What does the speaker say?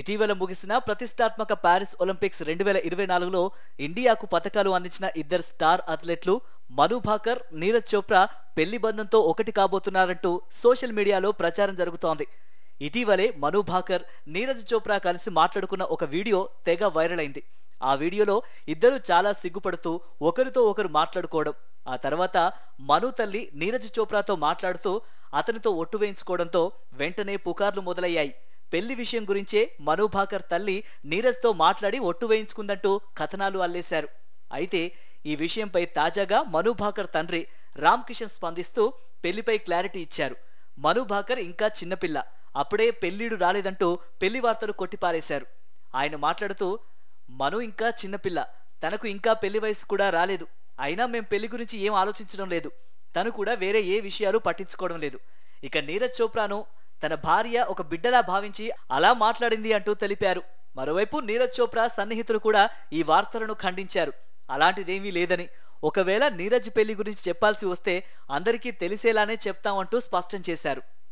ఇటీవల ముగిసిన ప్రతిష్టాత్మక పారిస్ ఒలింపిక్స్ రెండు వేల ఇరవై నాలుగులో ఇండియాకు పథకాలు అందించిన ఇద్దరు స్టార్ అథ్లెట్లు మను భాకర్ నీరజ్ చోప్రా పెళ్లి బంధంతో ఒకటి కాబోతున్నారంటూ సోషల్ మీడియాలో ప్రచారం జరుగుతోంది ఇటీవలే మను భాకర్ నీరజ్ చోప్రా కలిసి మాట్లాడుకున్న ఒక వీడియో తెగ వైరల్ అయింది ఆ వీడియోలో ఇద్దరు చాలా సిగ్గుపడుతూ ఒకరితో ఒకరు మాట్లాడుకోవడం ఆ తర్వాత మను తల్లి నీరజ్ చోప్రాతో మాట్లాడుతూ అతనితో ఒట్టు వేయించుకోవడంతో వెంటనే పుకార్లు మొదలయ్యాయి పెళ్లి విషయం గురించే మనుభాకర్ తల్లి నీరజ్తో మాట్లాడి ఒట్టు వేయించుకుందంటూ కథనాలు అల్లేశారు అయితే ఈ విషయంపై తాజాగా మనుభాకర్ తండ్రి రామ్ కిషన్ స్పందిస్తూ పెళ్లిపై క్లారిటీ ఇచ్చారు మనుభాకర్ ఇంకా చిన్నపిల్ల అప్పుడే పెళ్లిడు రాలేదంటూ పెళ్లి వార్తలు కొట్టిపారేశారు ఆయన మాట్లాడుతూ మను ఇంకా చిన్నపిల్ల తనకు ఇంకా పెళ్లి వయసు కూడా రాలేదు అయినా మేం పెళ్లి గురించి ఏం ఆలోచించడం లేదు తను కూడా వేరే ఏ విషయాలు పట్టించుకోవడం లేదు ఇక నీరజ్ చోప్రాను తన భార్య ఒక బిడ్డలా భావించి అలా మాట్లాడింది అంటూ తెలిపారు మరోవైపు నీరజ్ చోప్రా సన్నిహితులు కూడా ఈ వార్తలను ఖండించారు అలాంటిదేమీ లేదని ఒకవేళ నీరజ్ పెళ్లి గురించి చెప్పాల్సి వస్తే అందరికీ తెలిసేలానే చెప్తామంటూ స్పష్టం చేశారు